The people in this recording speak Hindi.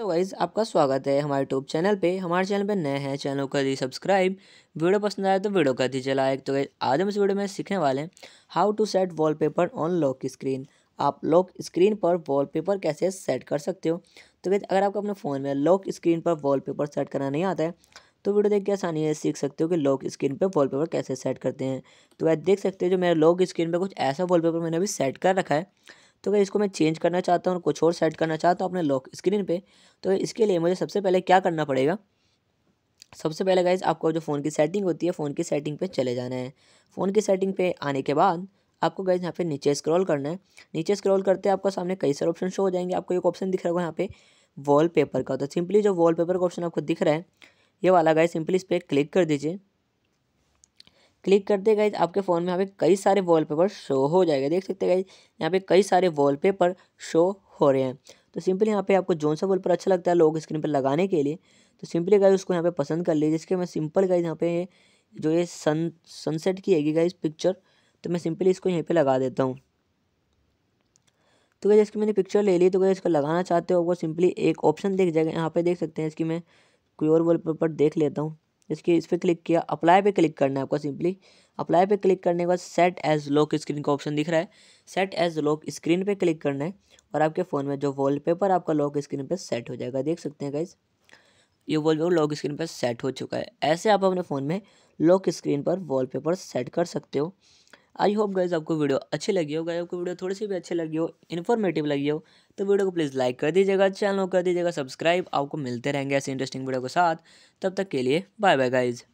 तो वाइज आपका स्वागत है हमारे यूट्यूब चैनल पे हमारे चैनल पे नए हैं चैनल कर दी सब्सक्राइब वीडियो पसंद आए तो वीडियो कर दीजिए लाइक तो आज हम इस वीडियो में सीखने वाले हैं how to set wallpaper on lock screen आप लॉक स्क्रीन पर वॉलपेपर कैसे सेट कर सकते हो तो वैसे अगर आपको अपने फ़ोन में लॉक स्क्रीन पर वॉल सेट करना नहीं आता है तो वीडियो देख के आसानी है सीख सकते हो कि लॉक स्क्रीन पर वॉल कैसे सेट करते हैं तो वैसे देख सकते हो जो मेरा लॉक स्क्रीन पर कुछ ऐसा वॉल मैंने अभी सेट कर रखा है तो अगर इसको मैं चेंज करना चाहता हूँ कुछ और सेट करना चाहता हूँ अपने लॉक स्क्रीन पर तो इसके लिए मुझे सबसे पहले क्या करना पड़ेगा सबसे पहले गाइज आपको जो फ़ोन की सेटिंग होती है फ़ोन की सेटिंग पे चले जाना है फ़ोन की सेटिंग पे आने के बाद आपको गाइज यहाँ पे नीचे स्क्रॉल करना है नीचे स्क्रॉल करते हैं आपको सामने कई सारे ऑप्शन शो हो जाएंगे आपको एक ऑप्शन दिख रहा होगा यहाँ पे वॉलपेपर का तो सिंपली जो वॉलपेपर का ऑप्शन आपको दिख रहा है ये वाला गाइज सिंपली इस पर क्लिक कर दीजिए क्लिक करते गए आपके फ़ोन में यहाँ पे कई सारे वॉलपेपर शो हो जाएगा देख सकते गाइज यहाँ पे कई सारे वॉलपेपर शो हो रहे हैं तो सिंपली यहाँ पे आपको जोन सा वॉलपेपर अच्छा लगता है लोग स्क्रीन पर लगाने के लिए तो सिंपली गाइज उसको यहाँ पे पसंद कर लीजिए जिसके मैं सिंपल गाइज यहाँ पे जो ये सन सनसेट की है गाइज पिक्चर तो मैं सिंपली इसको यहीं पर लगा देता हूँ तो क्या इसकी मैंने पिक्चर ले ली तो क्या इसको लगाना चाहते हो वो सिंपली एक ऑप्शन देख जाएगा यहाँ पे देख सकते हैं इसकी मैं कोई और वॉलपेपर देख लेता हूँ इसके इस पर क्लिक किया अप्लाई पे क्लिक करना है आपको सिंपली अप्लाई पे क्लिक करने के बाद सेट एज लॉक स्क्रीन का ऑप्शन दिख रहा है सेट एज लॉक स्क्रीन पे क्लिक करना है और आपके फ़ोन में जो वॉलपेपर आपका लॉक स्क्रीन पे सेट हो जाएगा देख सकते हैं गाइज़ ये वॉल लॉक स्क्रीन पर सेट हो चुका है ऐसे आप अपने फ़ोन में लॉक स्क्रीन पर वॉल सेट कर सकते हो आई होप गाइज आपको वीडियो अच्छी लगी हो गाइज आपको वीडियो थोड़ी सी भी अच्छी लगी हो इन्फॉर्मेटिव लगी हो तो वीडियो को प्लीज़ लाइक कर दीजिएगा चैनल को कर दीजिएगा सब्सक्राइब आपको मिलते रहेंगे ऐसे इंटरेस्टिंग वीडियो के साथ तब तक के लिए बाय बाय गाइज़